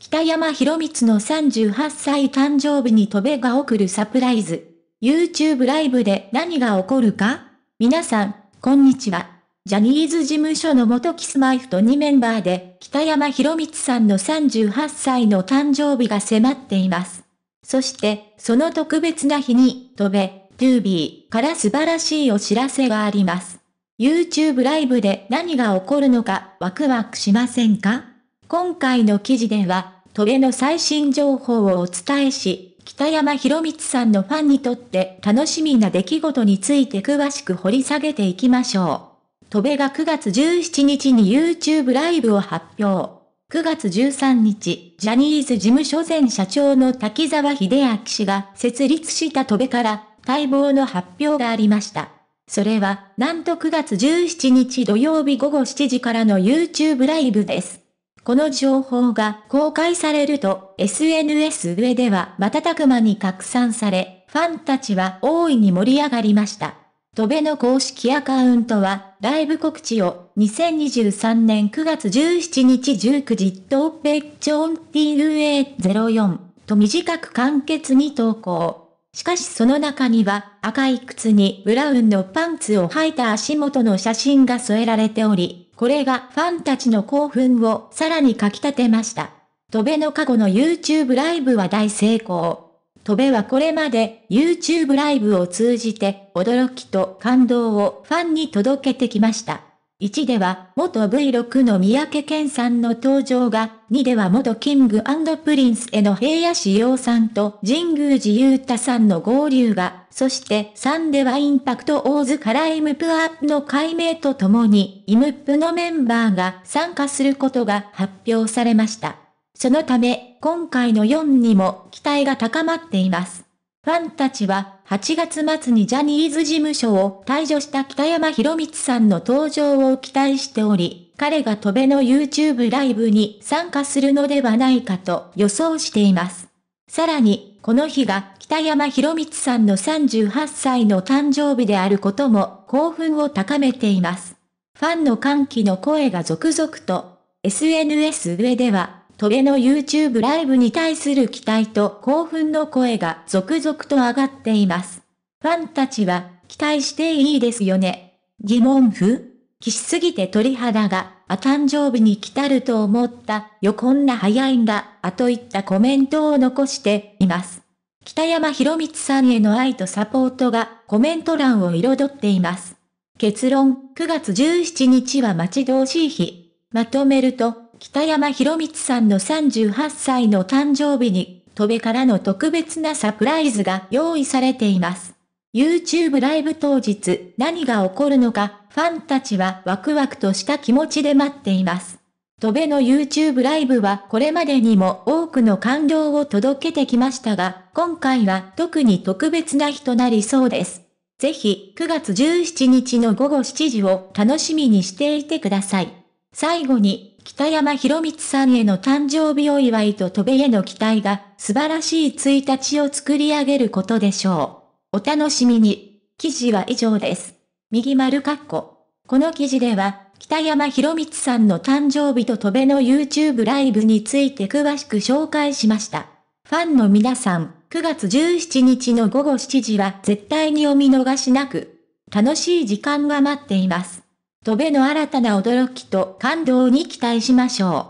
北山博光の38歳誕生日に戸べが送るサプライズ。YouTube ライブで何が起こるか皆さん、こんにちは。ジャニーズ事務所の元キスマイフと2メンバーで、北山博光さんの38歳の誕生日が迫っています。そして、その特別な日に、飛べ、トゥービーから素晴らしいお知らせがあります。YouTube ライブで何が起こるのかワクワクしませんか今回の記事では、トベの最新情報をお伝えし、北山博光さんのファンにとって楽しみな出来事について詳しく掘り下げていきましょう。トベが9月17日に YouTube ライブを発表。9月13日、ジャニーズ事務所前社長の滝沢秀明氏が設立したトベから待望の発表がありました。それは、なんと9月17日土曜日午後7時からの YouTube ライブです。この情報が公開されると SNS 上では瞬く間に拡散され、ファンたちは大いに盛り上がりました。トベの公式アカウントは、ライブ告知を2023年9月17日19時とベッチョン TUA04 と短く簡潔に投稿。しかしその中には赤い靴にブラウンのパンツを履いた足元の写真が添えられており、これがファンたちの興奮をさらにかき立てました。戸部の過去の YouTube ライブは大成功。戸部はこれまで YouTube ライブを通じて驚きと感動をファンに届けてきました。1では、元 V6 の三宅健さんの登場が、2では元キングプリンスへの平野志陽さんと神宮寺勇太さんの合流が、そして3ではインパクト大津からイムプアップの解明とともに、イムプのメンバーが参加することが発表されました。そのため、今回の4にも期待が高まっています。ファンたちは、8月末にジャニーズ事務所を退場した北山博光さんの登場を期待しており、彼が飛べの YouTube ライブに参加するのではないかと予想しています。さらに、この日が北山博光さんの38歳の誕生日であることも興奮を高めています。ファンの歓喜の声が続々と、SNS 上ではトゲの YouTube ライブに対する期待と興奮の声が続々と上がっています。ファンたちは、期待していいですよね。疑問符岸すぎて鳥肌が、あ誕生日に来たると思った、よこんな早いんだ、あといったコメントを残しています。北山博光さんへの愛とサポートがコメント欄を彩っています。結論、9月17日は待ち遠しい日。まとめると、北山博光さんの38歳の誕生日に、戸部からの特別なサプライズが用意されています。YouTube ライブ当日、何が起こるのか、ファンたちはワクワクとした気持ちで待っています。戸部の YouTube ライブはこれまでにも多くの感動を届けてきましたが、今回は特に特別な日となりそうです。ぜひ、9月17日の午後7時を楽しみにしていてください。最後に、北山博光さんへの誕生日お祝いと飛べへの期待が素晴らしい1日を作り上げることでしょう。お楽しみに。記事は以上です。右丸括弧。この記事では、北山博光さんの誕生日と戸辺の YouTube ライブについて詳しく紹介しました。ファンの皆さん、9月17日の午後7時は絶対にお見逃しなく、楽しい時間が待っています。戸べの新たな驚きと感動に期待しましょう。